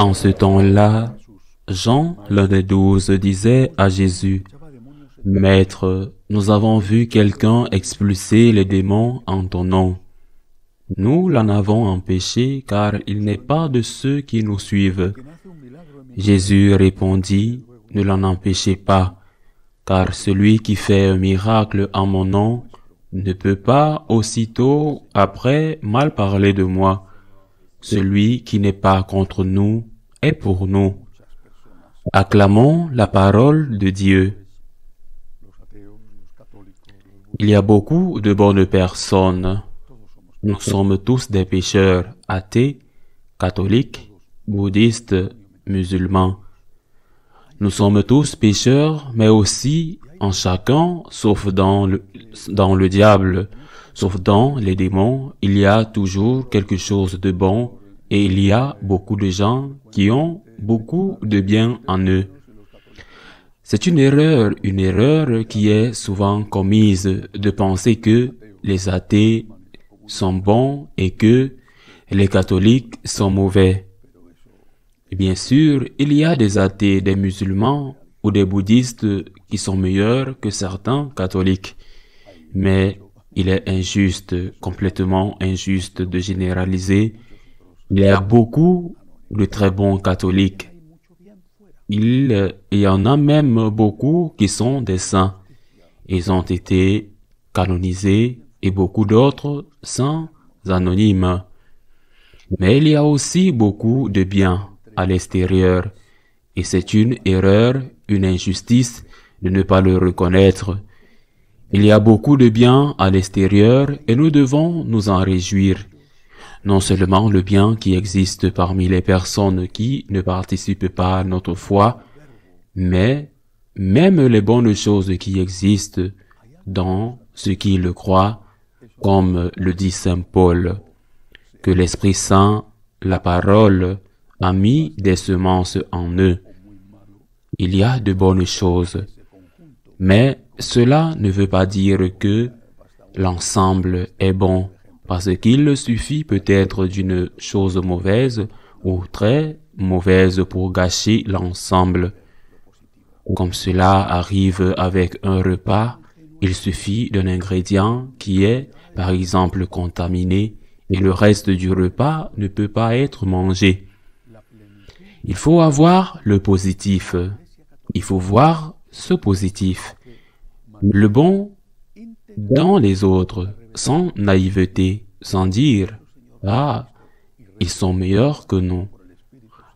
En ce temps-là, Jean, l'un des douze, disait à Jésus, Maître, nous avons vu quelqu'un expulser les démons en ton nom. Nous l'en avons empêché car il n'est pas de ceux qui nous suivent. Jésus répondit, Ne l'en empêchez pas, car celui qui fait un miracle en mon nom ne peut pas aussitôt après mal parler de moi. Celui qui n'est pas contre nous est pour nous. Acclamons la parole de Dieu. Il y a beaucoup de bonnes personnes. Nous sommes tous des pécheurs, athées, catholiques, bouddhistes, musulmans. Nous sommes tous pécheurs, mais aussi en chacun, sauf dans le, dans le diable, sauf dans les démons, il y a toujours quelque chose de bon et il y a beaucoup de gens qui ont beaucoup de bien en eux. C'est une erreur, une erreur qui est souvent commise de penser que les athées sont bons et que les catholiques sont mauvais. Bien sûr, il y a des athées, des musulmans ou des bouddhistes qui sont meilleurs que certains catholiques. Mais il est injuste, complètement injuste de généraliser il y a beaucoup de très bons catholiques. Euh, il y en a même beaucoup qui sont des saints. Ils ont été canonisés et beaucoup d'autres saints anonymes. Mais il y a aussi beaucoup de biens à l'extérieur et c'est une erreur, une injustice de ne pas le reconnaître. Il y a beaucoup de biens à l'extérieur et nous devons nous en réjouir non seulement le bien qui existe parmi les personnes qui ne participent pas à notre foi, mais même les bonnes choses qui existent dans ce qui le croient, comme le dit Saint Paul, que l'Esprit Saint, la parole, a mis des semences en eux. Il y a de bonnes choses, mais cela ne veut pas dire que l'ensemble est bon parce qu'il suffit peut-être d'une chose mauvaise ou très mauvaise pour gâcher l'ensemble. Comme cela arrive avec un repas, il suffit d'un ingrédient qui est, par exemple, contaminé et le reste du repas ne peut pas être mangé. Il faut avoir le positif. Il faut voir ce positif, le bon dans les autres sans naïveté, sans dire Ah, ils sont meilleurs que nous.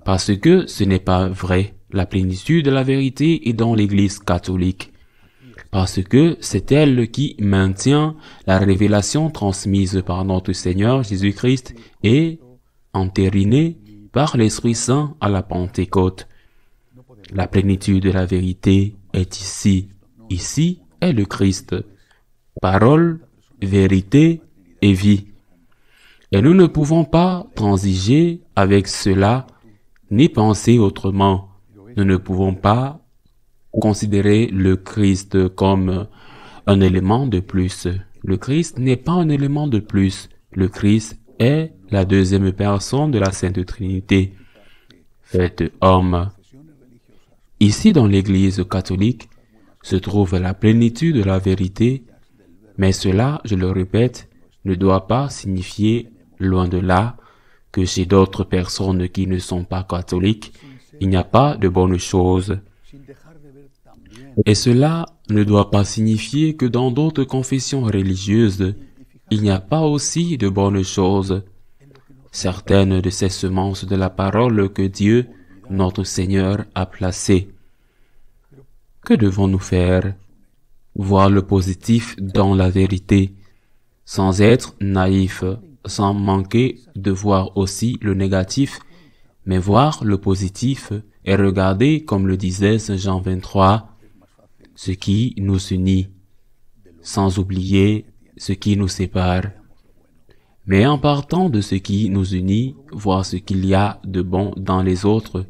Parce que ce n'est pas vrai. La plénitude de la vérité est dans l'Église catholique. Parce que c'est elle qui maintient la révélation transmise par notre Seigneur Jésus-Christ et entérinée par l'Esprit Saint à la Pentecôte. La plénitude de la vérité est ici. Ici est le Christ. Parole vérité et vie. Et nous ne pouvons pas transiger avec cela ni penser autrement. Nous ne pouvons pas considérer le Christ comme un élément de plus. Le Christ n'est pas un élément de plus. Le Christ est la deuxième personne de la Sainte Trinité, faite homme. Ici, dans l'Église catholique, se trouve la plénitude de la vérité mais cela, je le répète, ne doit pas signifier, loin de là, que chez d'autres personnes qui ne sont pas catholiques, il n'y a pas de bonnes choses. Et cela ne doit pas signifier que dans d'autres confessions religieuses, il n'y a pas aussi de bonnes choses. Certaines de ces semences de la parole que Dieu, notre Seigneur, a placées. Que devons-nous faire voir le positif dans la vérité, sans être naïf, sans manquer de voir aussi le négatif, mais voir le positif et regarder, comme le disait Saint Jean 23, ce qui nous unit, sans oublier ce qui nous sépare. Mais en partant de ce qui nous unit, voir ce qu'il y a de bon dans les autres,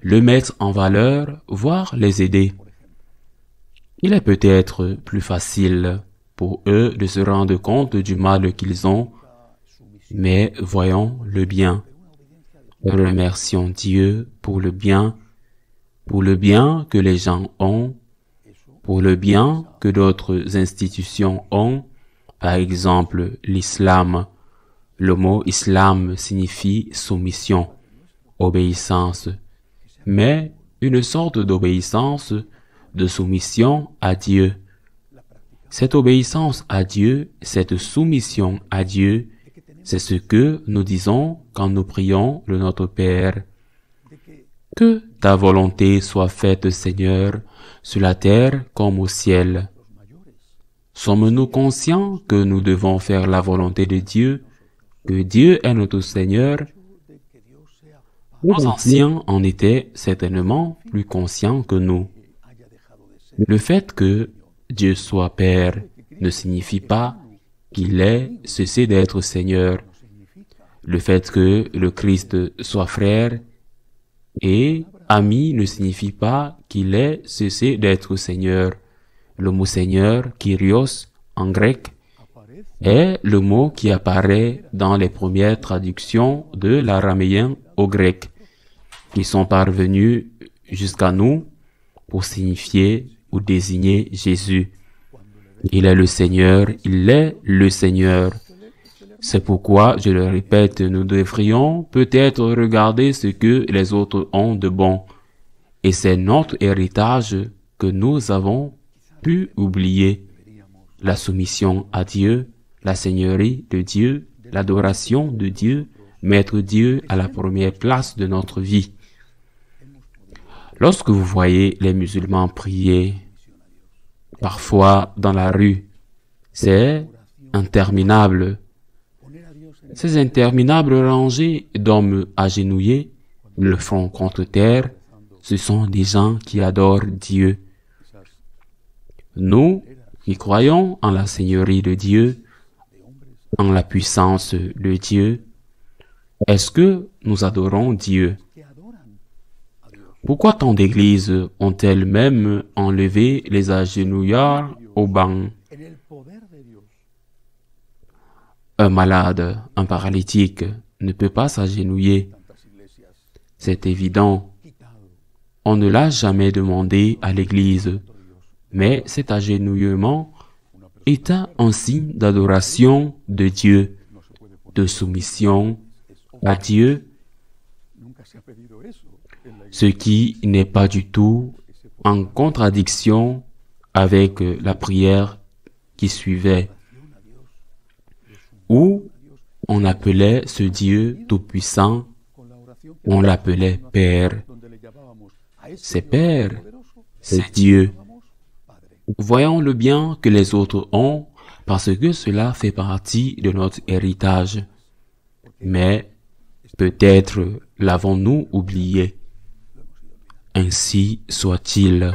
le mettre en valeur, voir les aider. Il est peut-être plus facile pour eux de se rendre compte du mal qu'ils ont, mais voyons le bien. Remercions Dieu pour le bien, pour le bien que les gens ont, pour le bien que d'autres institutions ont, par exemple l'islam. Le mot islam signifie soumission, obéissance, mais une sorte d'obéissance de soumission à Dieu. Cette obéissance à Dieu, cette soumission à Dieu, c'est ce que nous disons quand nous prions le Notre Père. Que ta volonté soit faite, Seigneur, sur la terre comme au ciel. Sommes-nous conscients que nous devons faire la volonté de Dieu, que Dieu est notre Seigneur Nos anciens en étaient certainement plus conscients que nous. Le fait que Dieu soit Père ne signifie pas qu'il ait cessé d'être Seigneur. Le fait que le Christ soit frère et ami ne signifie pas qu'il ait cessé d'être Seigneur. Le mot Seigneur, Kyrios, en grec, est le mot qui apparaît dans les premières traductions de l'araméen au grec, qui sont parvenus jusqu'à nous pour signifier ou désigner Jésus. Il est le Seigneur, il est le Seigneur. C'est pourquoi, je le répète, nous devrions peut-être regarder ce que les autres ont de bon. Et c'est notre héritage que nous avons pu oublier. La soumission à Dieu, la seigneurie de Dieu, l'adoration de Dieu, mettre Dieu à la première place de notre vie. Lorsque vous voyez les musulmans prier, parfois dans la rue, c'est interminable. Ces interminables rangées d'hommes agenouillés, le front contre terre, ce sont des gens qui adorent Dieu. Nous, qui croyons en la Seigneurie de Dieu, en la puissance de Dieu, est-ce que nous adorons Dieu pourquoi tant d'églises ont-elles même enlevé les agenouillards au banc Un malade, un paralytique ne peut pas s'agenouiller. C'est évident. On ne l'a jamais demandé à l'Église, mais cet agenouillement est un signe d'adoration de Dieu, de soumission à Dieu ce qui n'est pas du tout en contradiction avec euh, la prière qui suivait, où on appelait ce Dieu Tout-Puissant, on l'appelait Père. C'est Père, c'est Dieu. Voyons le bien que les autres ont, parce que cela fait partie de notre héritage. Mais peut-être l'avons-nous oublié. Ainsi soit-il.